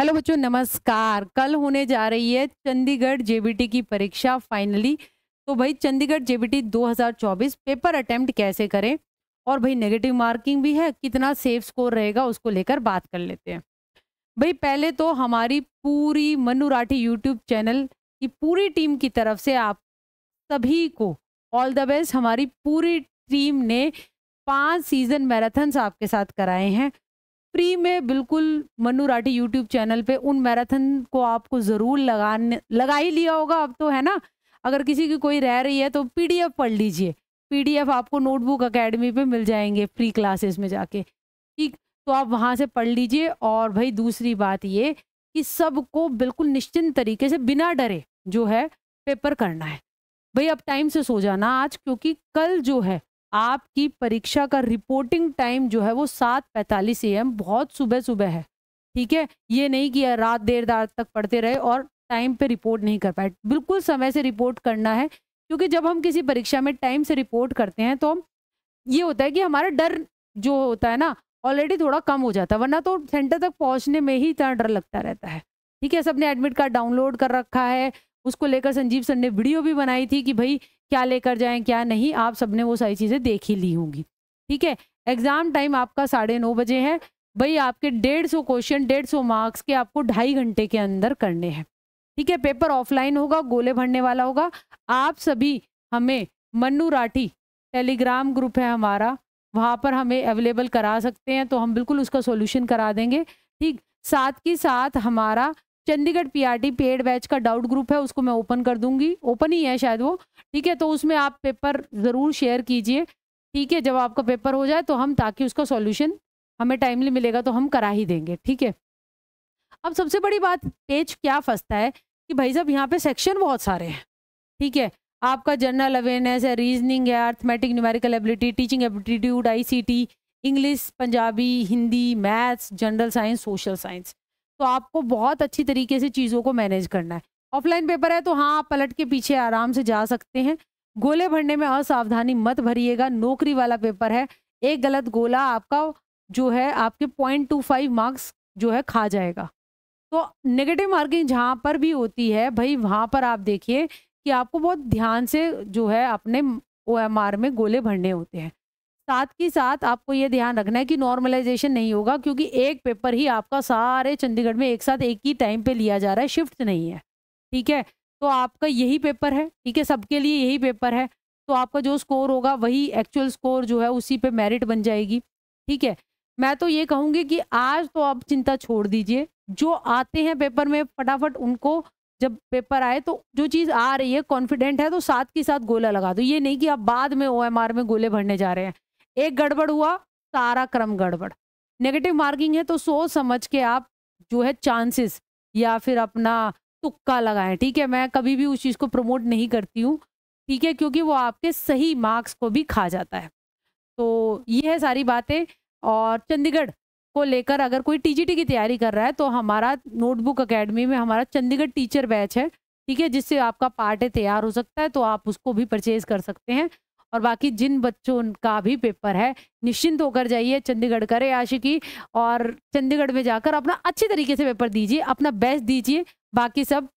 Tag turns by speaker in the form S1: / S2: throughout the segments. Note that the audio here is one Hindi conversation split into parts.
S1: हेलो बच्चों नमस्कार कल होने जा रही है चंडीगढ़ जेबीटी की परीक्षा फाइनली तो भाई चंडीगढ़ जेबीटी 2024 पेपर अटेम्प्ट कैसे करें और भाई नेगेटिव मार्किंग भी है कितना सेफ स्कोर रहेगा उसको लेकर बात कर लेते हैं भाई पहले तो हमारी पूरी मनु राठी यूट्यूब चैनल की पूरी टीम की तरफ से आप सभी को ऑल द बेस्ट हमारी पूरी टीम ने पाँच सीजन मैराथन्स आपके साथ कराए हैं फ्री में बिल्कुल मनु राठी यूट्यूब चैनल पे उन मैराथन को आपको ज़रूर लगाने लगा ही लिया होगा अब तो है ना अगर किसी की कोई रह रही है तो पीडीएफ पढ़ लीजिए पीडीएफ आपको नोटबुक अकेडमी पे मिल जाएंगे फ्री क्लासेस में जाके ठीक तो आप वहाँ से पढ़ लीजिए और भाई दूसरी बात ये कि सबको बिल्कुल निश्चिंत तरीके से बिना डरे जो है पेपर करना है भाई अब टाइम से सो जाना आज क्योंकि कल जो है आपकी परीक्षा का रिपोर्टिंग टाइम जो है वो सात पैंतालीस ए बहुत सुबह सुबह है ठीक है ये नहीं किया रात देर रात तक पढ़ते रहे और टाइम पे रिपोर्ट नहीं कर पाए बिल्कुल समय से रिपोर्ट करना है क्योंकि जब हम किसी परीक्षा में टाइम से रिपोर्ट करते हैं तो ये होता है कि हमारा डर जो होता है ना ऑलरेडी थोड़ा कम हो जाता है वरना तो सेंटर तक पहुँचने में ही इतना डर लगता रहता है ठीक है सबने एडमिट कार्ड डाउनलोड कर रखा है उसको लेकर संजीव सर ने वीडियो भी बनाई थी कि भाई क्या लेकर जाएं क्या नहीं आप सबने वो सारी चीज़ें देख ही ली होंगी ठीक है एग्ज़ाम टाइम आपका साढ़े नौ बजे है भाई आपके डेढ़ सौ क्वेश्चन डेढ़ सौ मार्क्स के आपको ढाई घंटे के अंदर करने हैं ठीक है पेपर ऑफलाइन होगा गोले भरने वाला होगा आप सभी हमें मन्नू राठी टेलीग्राम ग्रुप है हमारा वहाँ पर हमें अवेलेबल करा सकते हैं तो हम बिल्कुल उसका सोल्यूशन करा देंगे ठीक साथ ही साथ हमारा चंडीगढ़ पीआरटी पेड बैच का डाउट ग्रुप है उसको मैं ओपन कर दूंगी ओपन ही है शायद वो ठीक है तो उसमें आप पेपर ज़रूर शेयर कीजिए ठीक है जब आपका पेपर हो जाए तो हम ताकि उसका सॉल्यूशन हमें टाइमली मिलेगा तो हम करा ही देंगे ठीक है अब सबसे बड़ी बात पेज क्या फंसता है कि भाई साहब यहाँ पे सेक्शन बहुत सारे हैं ठीक है आपका जनरल अवेयरनेस है रीजनिंग है arithmetic numerical ability teaching aptitude आई English Punjabi Hindi maths general science social science तो आपको बहुत अच्छी तरीके से चीज़ों को मैनेज करना है ऑफलाइन पेपर है तो हाँ आप पलट के पीछे आराम से जा सकते हैं गोले भरने में असावधानी मत भरिएगा नौकरी वाला पेपर है एक गलत गोला आपका जो है आपके पॉइंट टू फाइव मार्क्स जो है खा जाएगा तो नेगेटिव मार्किंग जहाँ पर भी होती है भाई वहाँ पर आप देखिए कि आपको बहुत ध्यान से जो है अपने ओ में गोले भरने होते हैं साथ ही साथ आपको ये ध्यान रखना है कि नॉर्मलाइजेशन नहीं होगा क्योंकि एक पेपर ही आपका सारे चंडीगढ़ में एक साथ एक ही टाइम पे लिया जा रहा है शिफ्ट नहीं है ठीक है तो आपका यही पेपर है ठीक है सबके लिए यही पेपर है तो आपका जो स्कोर होगा वही एक्चुअल स्कोर जो है उसी पे मेरिट बन जाएगी ठीक है मैं तो ये कहूँगी कि आज तो आप चिंता छोड़ दीजिए जो आते हैं पेपर में फटाफट उनको जब पेपर आए तो जो चीज़ आ रही है कॉन्फिडेंट है तो साथ के साथ गोला लगा दो ये नहीं कि आप बाद में ओ में गोले भरने जा रहे हैं एक गड़बड़ हुआ सारा क्रम गड़बड़ नेगेटिव मार्किंग है तो सोच समझ के आप जो है चांसेस या फिर अपना तुक्का लगाएं ठीक है मैं कभी भी उस चीज़ को प्रमोट नहीं करती हूँ ठीक है क्योंकि वो आपके सही मार्क्स को भी खा जाता है तो ये है सारी बातें और चंडीगढ़ को लेकर अगर कोई टीजीटी की तैयारी कर रहा है तो हमारा नोटबुक अकेडमी में हमारा चंडीगढ़ टीचर बैच है ठीक है जिससे आपका पार्ट है तैयार हो सकता है तो आप उसको भी परचेज कर सकते हैं और बाकी जिन बच्चों का भी पेपर है निश्चिंत होकर जाइए चंडीगढ़ करे आशिकी और चंडीगढ़ में जाकर अपना अच्छे तरीके से पेपर दीजिए अपना बेस्ट दीजिए बाकी सब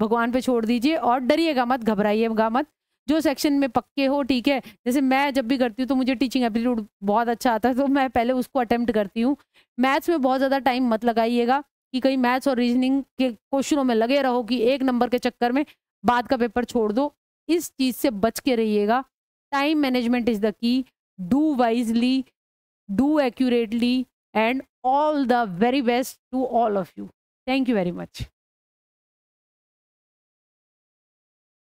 S1: भगवान पे छोड़ दीजिए और डरिएगा मत घबराइएगा मत जो सेक्शन में पक्के हो ठीक है जैसे मैं जब भी करती हूँ तो मुझे टीचिंग एप्टीट्यूड बहुत अच्छा आता है तो मैं पहले उसको अटैम्प्ट करती हूँ मैथ्स में बहुत ज़्यादा टाइम मत लगाइएगा कि कहीं मैथ्स और रीजनिंग के क्वेश्चनों में लगे रहो कि एक नंबर के चक्कर में बाद का पेपर छोड़ दो इस चीज़ से बच के रहिएगा time management is the key do wisely do accurately and all the very best to all of you thank you very much